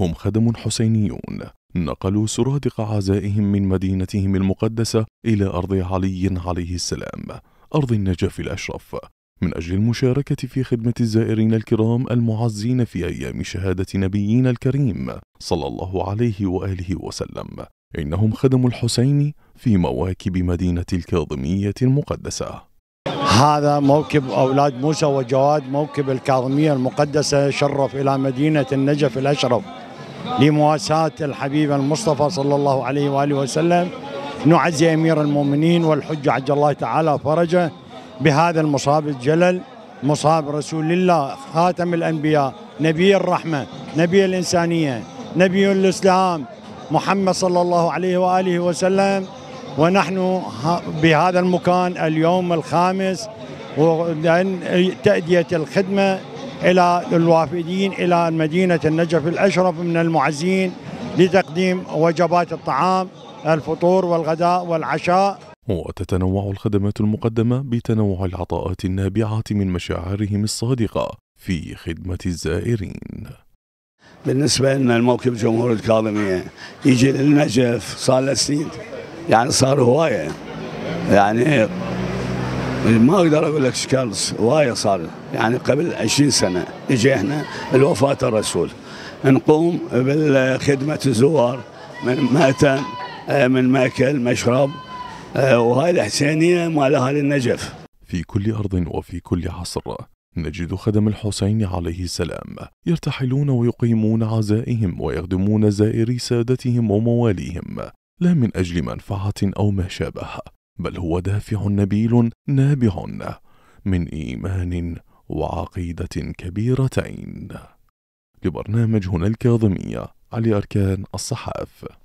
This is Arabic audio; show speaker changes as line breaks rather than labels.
هم خدم حسينيون نقلوا سرادق عزائهم من مدينتهم المقدسة إلى أرض علي عليه السلام أرض النجف الأشرف من أجل المشاركة في خدمة الزائرين الكرام المعزين في أيام شهادة نبينا الكريم صلى الله عليه وآله وسلم إنهم خدموا الحسين في مواكب مدينة الكاظمية المقدسة
هذا موكب أولاد موسى وجواد موكب الكاظمية المقدسة شرف إلى مدينة النجف الأشرف لمواساة الحبيب المصطفى صلى الله عليه وآله وسلم نعزي أمير المؤمنين والحج عجل الله تعالى فرجه بهذا المصاب الجلل مصاب رسول الله خاتم الأنبياء نبي الرحمة نبي الإنسانية نبي الإسلام محمد صلى الله عليه وآله وسلم ونحن بهذا المكان اليوم الخامس وتأدية الخدمة إلى الوافدين إلى مدينة النجف الأشرف من المعزين لتقديم وجبات الطعام الفطور
والغداء
والعشاء
وتتنوع الخدمات المقدمة بتنوع العطاءات النابعة من مشاعرهم الصادقة في خدمة الزائرين
بالنسبة لنا الموكب جمهور الكاظمية يجي للنجف صار له سنين يعني صار هواية يعني ما اقدر اقول لك اشكال وايد صار يعني قبل 20 سنه اجى هنا الوفاه الرسول نقوم بالخدمه الزوار من مأتم من ماكل مشرب وهاي الحسينيه مالها للنجف
في كل ارض وفي كل عصر نجد خدم الحسين عليه السلام يرتحلون ويقيمون عزائهم ويخدمون زائري سادتهم ومواليهم لا من أجل منفعة أو ما شابه بل هو دافع نبيل نابع من إيمان وعقيدة كبيرتين لبرنامج هنا الكاظمية علي أركان الصحاف